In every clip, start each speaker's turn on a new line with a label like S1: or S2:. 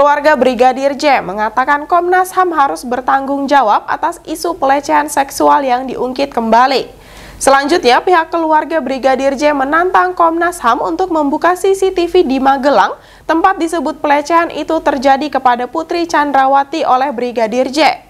S1: Keluarga Brigadir J mengatakan Komnas HAM harus bertanggung jawab atas isu pelecehan seksual yang diungkit kembali. Selanjutnya, pihak keluarga Brigadir J menantang Komnas HAM untuk membuka CCTV di Magelang, tempat disebut pelecehan itu terjadi kepada Putri Chandrawati oleh Brigadir J.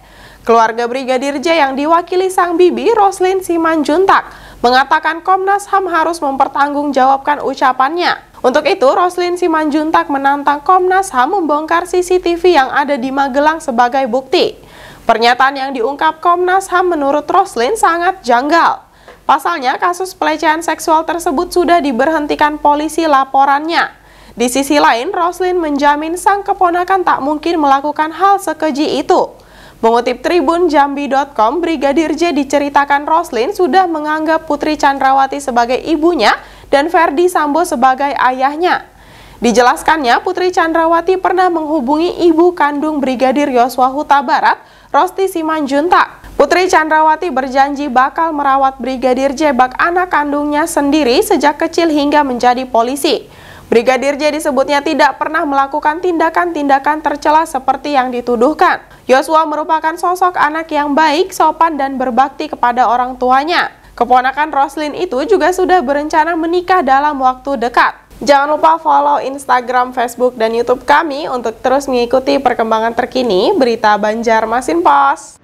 S1: Keluarga Brigadir J yang diwakili sang bibi, Roslin Simanjuntak, mengatakan Komnas HAM harus mempertanggungjawabkan ucapannya. Untuk itu, Roslin Simanjuntak menantang Komnas HAM membongkar CCTV yang ada di Magelang sebagai bukti. Pernyataan yang diungkap Komnas HAM menurut Roslin sangat janggal. Pasalnya, kasus pelecehan seksual tersebut sudah diberhentikan polisi laporannya. Di sisi lain, Roslin menjamin sang keponakan tak mungkin melakukan hal sekeji itu. Mengutip Tribun Jambi.com, Brigadir J diceritakan Roslin sudah menganggap Putri Chandrawati sebagai ibunya dan Ferdi Sambo sebagai ayahnya. Dijelaskannya, Putri Chandrawati pernah menghubungi ibu kandung Brigadir Yosua Huta Barat, Rosti Simanjuntak. Putri Chandrawati berjanji bakal merawat Brigadir J bak anak kandungnya sendiri sejak kecil hingga menjadi polisi. Brigadir J disebutnya tidak pernah melakukan tindakan-tindakan tercela seperti yang dituduhkan. Yosua merupakan sosok anak yang baik, sopan, dan berbakti kepada orang tuanya. Keponakan Roslin itu juga sudah berencana menikah dalam waktu dekat. Jangan lupa follow Instagram, Facebook, dan YouTube kami untuk terus mengikuti perkembangan terkini berita Banjarmasin Pos.